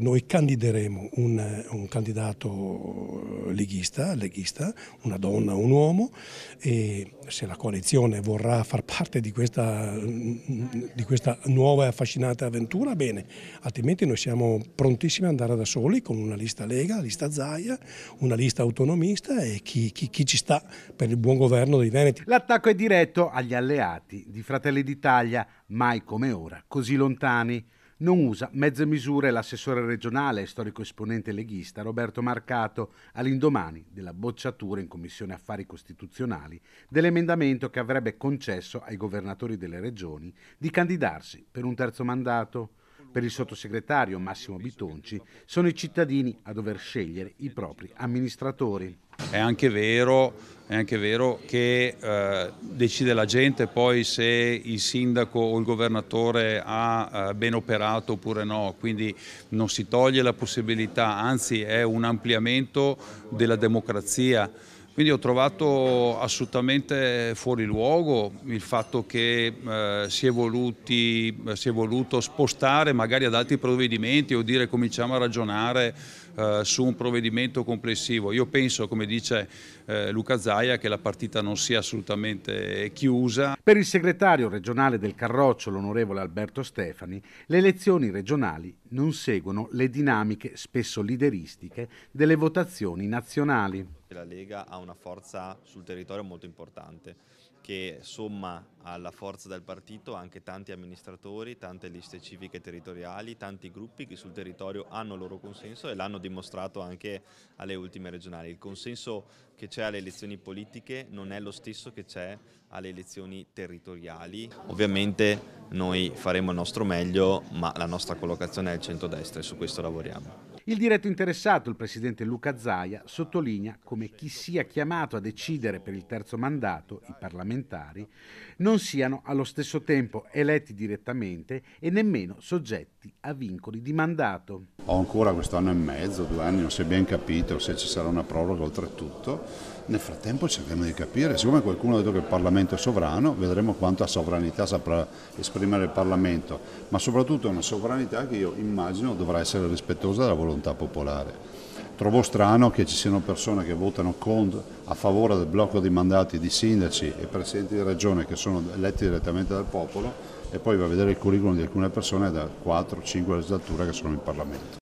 Noi candideremo un, un candidato leghista, leghista, una donna, un uomo e se la coalizione vorrà far parte di questa, di questa nuova e affascinante avventura, bene, altrimenti noi siamo prontissimi ad andare da soli con una lista Lega, una lista Zaia, una lista autonomista e chi, chi, chi ci sta per il buon governo dei Veneti. L'attacco è diretto agli alleati di Fratelli d'Italia, mai come ora, così lontani non usa mezze misure l'assessore regionale e storico esponente leghista Roberto Marcato all'indomani della bocciatura in Commissione Affari Costituzionali dell'emendamento che avrebbe concesso ai governatori delle regioni di candidarsi per un terzo mandato. Per il sottosegretario Massimo Bitonci sono i cittadini a dover scegliere i propri amministratori. È anche vero, è anche vero che eh, decide la gente poi se il sindaco o il governatore ha eh, ben operato oppure no, quindi non si toglie la possibilità, anzi è un ampliamento della democrazia. Quindi ho trovato assolutamente fuori luogo il fatto che eh, si, è voluti, eh, si, è voluto spostare magari ad altri provvedimenti o dire cominciamo a ragionare eh, su un provvedimento complessivo. Io penso, come dice eh, Luca Zaia, che la partita non sia assolutamente chiusa. Per il segretario regionale del Carroccio, l'onorevole Alberto Stefani, le elezioni regionali non seguono le dinamiche spesso lideristiche delle votazioni nazionali. La Lega ha una forza sul territorio molto importante che somma alla forza del partito anche tanti amministratori, tante liste civiche territoriali, tanti gruppi che sul territorio hanno il loro consenso e l'hanno dimostrato anche alle ultime regionali. Il consenso che c'è alle elezioni politiche non è lo stesso che c'è alle elezioni territoriali. Ovviamente noi faremo il nostro meglio, ma la nostra collocazione è il centrodestra e su questo lavoriamo. Il diretto interessato, il presidente Luca Zaia, sottolinea come chi sia chiamato a decidere per il terzo mandato, i parlamentari, non siano allo stesso tempo eletti direttamente e nemmeno soggetti soggetti a vincoli di mandato. Ho ancora quest'anno e mezzo, due anni, non si è ben capito se ci sarà una proroga oltretutto. Nel frattempo cerchiamo di capire, siccome qualcuno ha detto che il Parlamento è sovrano, vedremo quanta sovranità saprà esprimere il Parlamento, ma soprattutto una sovranità che io immagino dovrà essere rispettosa della volontà popolare. Trovo strano che ci siano persone che votano contro, a favore del blocco dei mandati di sindaci e presidenti di regione che sono eletti direttamente dal popolo e poi va a vedere il curriculum di alcune persone da 4-5 legislature che sono in Parlamento.